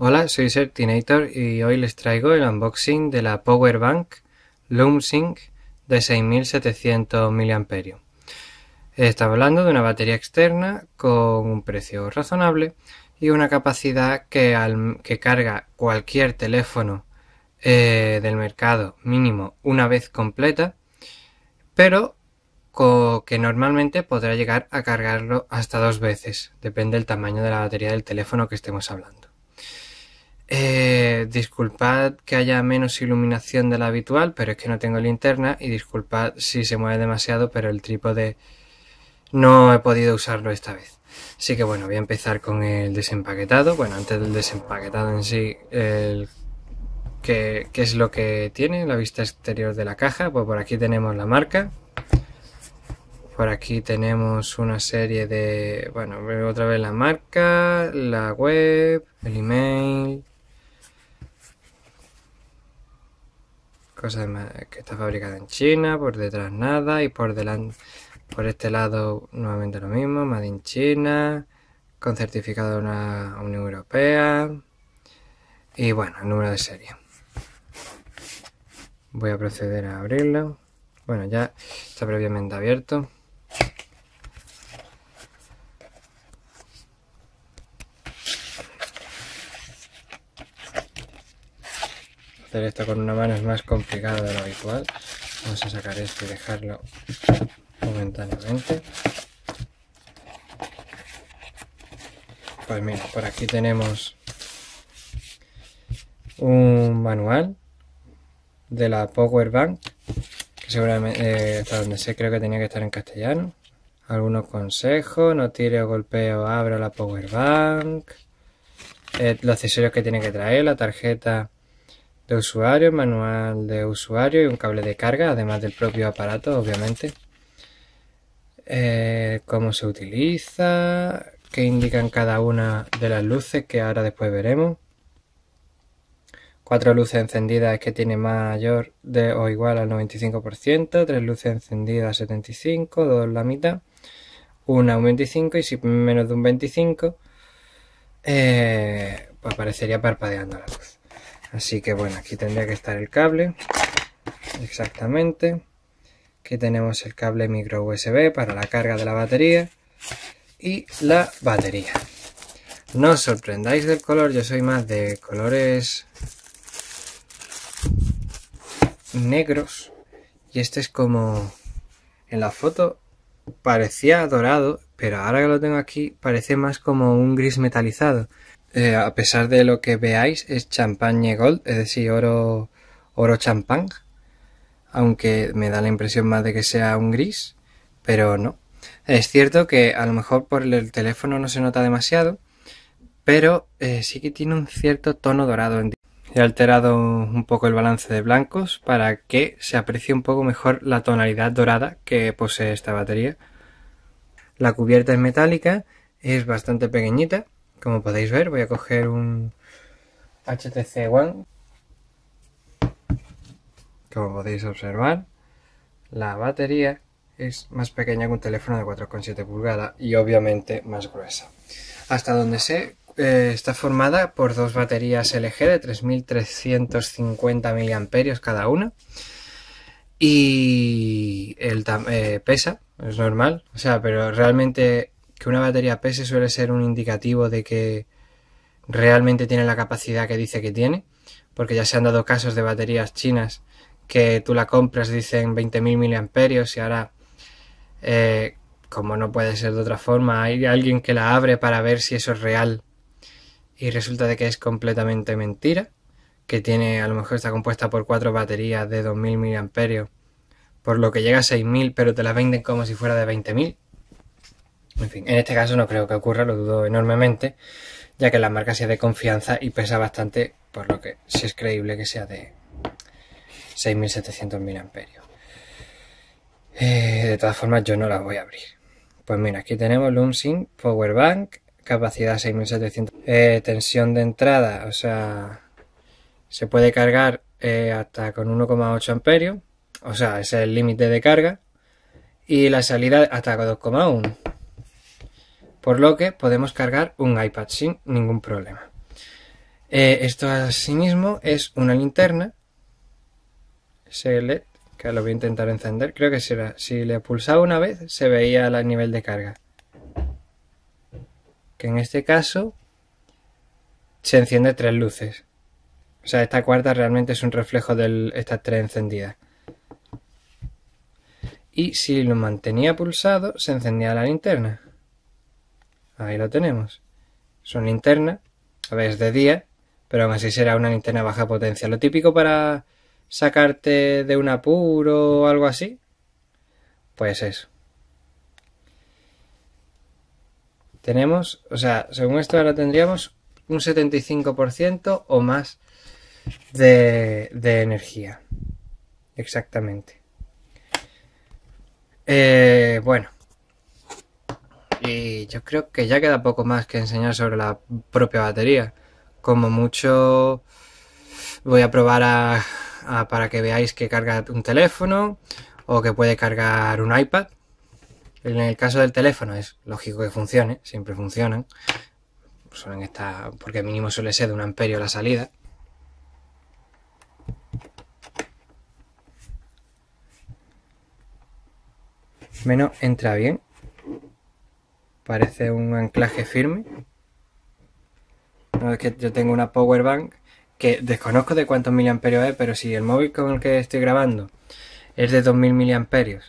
Hola, soy Sertinator y hoy les traigo el unboxing de la Power Bank de 6700 mAh. Estamos hablando de una batería externa con un precio razonable y una capacidad que, que carga cualquier teléfono eh, del mercado mínimo una vez completa, pero que normalmente podrá llegar a cargarlo hasta dos veces, depende del tamaño de la batería del teléfono que estemos hablando. Eh, disculpad que haya menos iluminación de la habitual, pero es que no tengo linterna y disculpad si se mueve demasiado, pero el trípode no he podido usarlo esta vez. Así que bueno, voy a empezar con el desempaquetado. Bueno, antes del desempaquetado en sí, el, ¿qué es lo que tiene? La vista exterior de la caja. Pues por aquí tenemos la marca. Por aquí tenemos una serie de, bueno, otra vez la marca, la web, el email, cosa que está fabricada en China, por detrás nada y por delante, por este lado nuevamente lo mismo, Made in China, con certificado de una Unión Europea y bueno, el número de serie. Voy a proceder a abrirlo. Bueno, ya está previamente abierto. esto con una mano es más complicado de lo habitual. Vamos a sacar esto y dejarlo momentáneamente. Pues mira, por aquí tenemos un manual de la Power Bank, que seguramente, está eh, donde sé, creo que tenía que estar en castellano. Algunos consejos, no tire o golpeo abro la Power Bank, eh, los accesorios que tiene que traer, la tarjeta de usuario, manual de usuario y un cable de carga, además del propio aparato, obviamente. Eh, cómo se utiliza, qué indican cada una de las luces que ahora después veremos. Cuatro luces encendidas que tiene mayor de o igual al 95%, tres luces encendidas 75, dos la mitad, una un 25 y si menos de un 25, eh, pues aparecería parpadeando la luz. Así que bueno, aquí tendría que estar el cable, exactamente. Aquí tenemos el cable micro USB para la carga de la batería y la batería. No os sorprendáis del color, yo soy más de colores negros y este es como en la foto parecía dorado, pero ahora que lo tengo aquí parece más como un gris metalizado. Eh, a pesar de lo que veáis, es champagne gold, es decir, oro, oro aunque me da la impresión más de que sea un gris, pero no. Es cierto que a lo mejor por el teléfono no se nota demasiado, pero eh, sí que tiene un cierto tono dorado. He alterado un poco el balance de blancos para que se aprecie un poco mejor la tonalidad dorada que posee esta batería. La cubierta es metálica, es bastante pequeñita, como podéis ver, voy a coger un HTC One. Como podéis observar, la batería es más pequeña que un teléfono de 4,7 pulgadas y obviamente más gruesa. Hasta donde sé, eh, está formada por dos baterías LG de 3.350 mAh cada una y el eh, pesa, es normal, o sea, pero realmente que una batería pese suele ser un indicativo de que realmente tiene la capacidad que dice que tiene, porque ya se han dado casos de baterías chinas que tú la compras, dicen 20.000 miliamperios y ahora, eh, como no puede ser de otra forma, hay alguien que la abre para ver si eso es real y resulta de que es completamente mentira, que tiene, a lo mejor está compuesta por cuatro baterías de 2.000 miliamperios, por lo que llega a 6.000, pero te la venden como si fuera de 20.000. En en este caso no creo que ocurra, lo dudo enormemente, ya que la marca sea de confianza y pesa bastante, por lo que sí es creíble que sea de 6.700 amperios. Eh, de todas formas, yo no la voy a abrir. Pues mira, aquí tenemos Lumsing Power Bank, capacidad 6.700, eh, tensión de entrada, o sea, se puede cargar eh, hasta con 1,8 amperios, o sea, ese es el límite de carga, y la salida hasta 2,1 por lo que podemos cargar un iPad sin ningún problema. Eh, esto asimismo es una linterna LED, que lo voy a intentar encender, creo que será, si le pulsaba una vez se veía el nivel de carga. Que en este caso se enciende tres luces. O sea, esta cuarta realmente es un reflejo de estas tres encendidas. Y si lo mantenía pulsado, se encendía la linterna. Ahí lo tenemos. Es una linterna. A veces de día, pero aún así será una linterna baja potencia. Lo típico para sacarte de un apuro o algo así. Pues eso. Tenemos, o sea, según esto ahora tendríamos un 75% o más de, de energía. Exactamente. Eh, bueno, yo creo que ya queda poco más que enseñar sobre la propia batería. Como mucho voy a probar para que veáis que carga un teléfono o que puede cargar un iPad. En el caso del teléfono es lógico que funcione, siempre funcionan. porque mínimo suele ser de un amperio la salida. Menos entra bien parece un anclaje firme. que yo tengo una power bank que desconozco de cuántos miliamperios es, pero si el móvil con el que estoy grabando es de 2000 miliamperios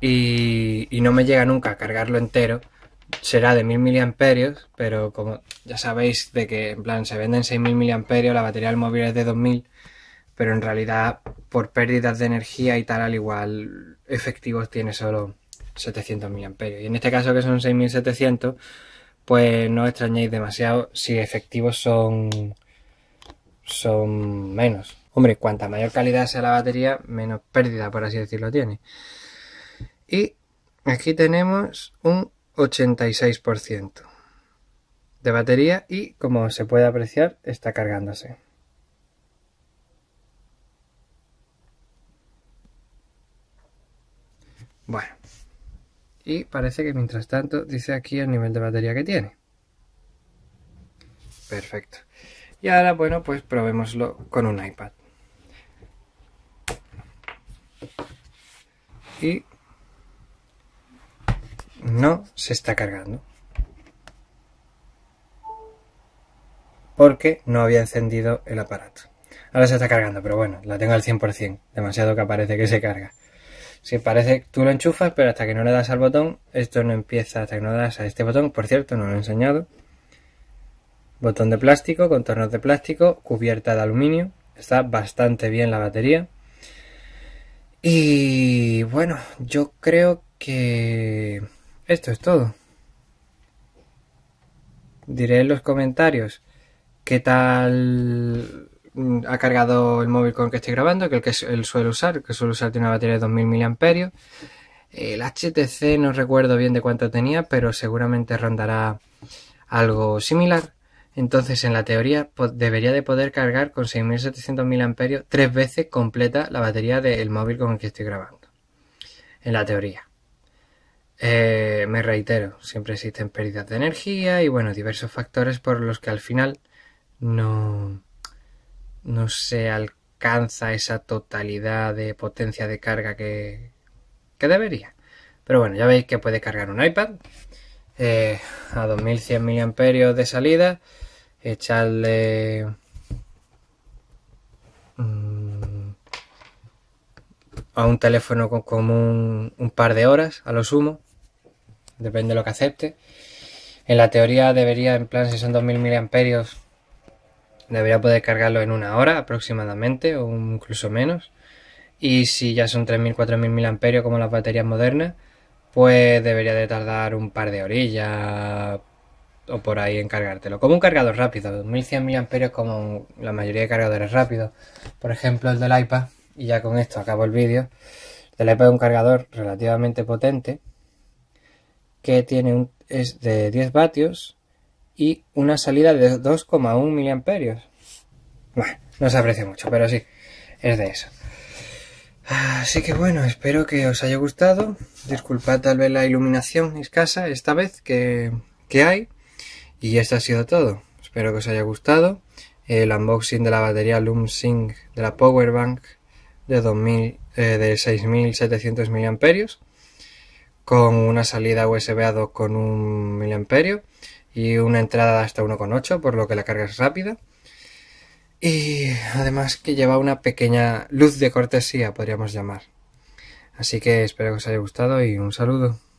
y, y no me llega nunca a cargarlo entero, será de 1000 miliamperios, pero como ya sabéis de que en plan se venden 6000 miliamperios, la batería del móvil es de 2000, pero en realidad por pérdidas de energía y tal al igual efectivos tiene solo 700 miliamperios. Y en este caso que son 6700, pues no extrañéis demasiado si efectivos son, son menos. Hombre, cuanta mayor calidad sea la batería, menos pérdida, por así decirlo, tiene. Y aquí tenemos un 86% de batería y como se puede apreciar está cargándose. Bueno, y parece que mientras tanto dice aquí el nivel de batería que tiene perfecto y ahora bueno pues probémoslo con un iPad y no se está cargando porque no había encendido el aparato ahora se está cargando pero bueno la tengo al 100% demasiado que aparece que se carga si parece, tú lo enchufas, pero hasta que no le das al botón, esto no empieza, hasta que no le das a este botón, por cierto, no lo he enseñado. Botón de plástico, contornos de plástico, cubierta de aluminio, está bastante bien la batería. Y bueno, yo creo que esto es todo. Diré en los comentarios qué tal Mm, ha cargado el móvil con el que estoy grabando, que el que él suele usar, que suele usar tiene una batería de 2000 mAh. El HTC no recuerdo bien de cuánto tenía, pero seguramente rondará algo similar. Entonces, en la teoría, debería de poder cargar con 6.700 mAh tres veces completa la batería del móvil con el que estoy grabando. En la teoría. Eh, me reitero, siempre existen pérdidas de energía y bueno, diversos factores por los que al final no, no se alcanza esa totalidad de potencia de carga que, debería. Pero bueno, ya veis que puede cargar un iPad eh, a 2100 mAh de salida, echarle... Mm, a un teléfono con, un, par de horas, a lo sumo, depende de lo que acepte. En la teoría debería, en plan, si son 2000 miliamperios, debería poder cargarlo en una hora aproximadamente o incluso menos. Y si ya son 3.000, 4.000 mil amperios como las baterías modernas, pues debería de tardar un par de orillas o por ahí en cargártelo. Como un cargador rápido, 2.100 mil como la mayoría de cargadores rápidos. Por ejemplo el del iPad, y ya con esto acabo el vídeo. El iPad es un cargador relativamente potente que tiene un, es de 10 vatios y una salida de 2,1 mA. Bueno, no se aprecia mucho, pero sí, es de eso. Así que bueno, espero que os haya gustado. Disculpad tal vez la iluminación escasa esta vez que, hay. Y esto ha sido todo. Espero que os haya gustado el unboxing de la batería LumSync de la Powerbank de, eh, de 6700 mAh con una salida USB a 2,1 mA y una entrada hasta 1,8, por lo que la carga es rápida. Y además que lleva una pequeña luz de cortesía, podríamos llamar. Así que espero que os haya gustado y un saludo.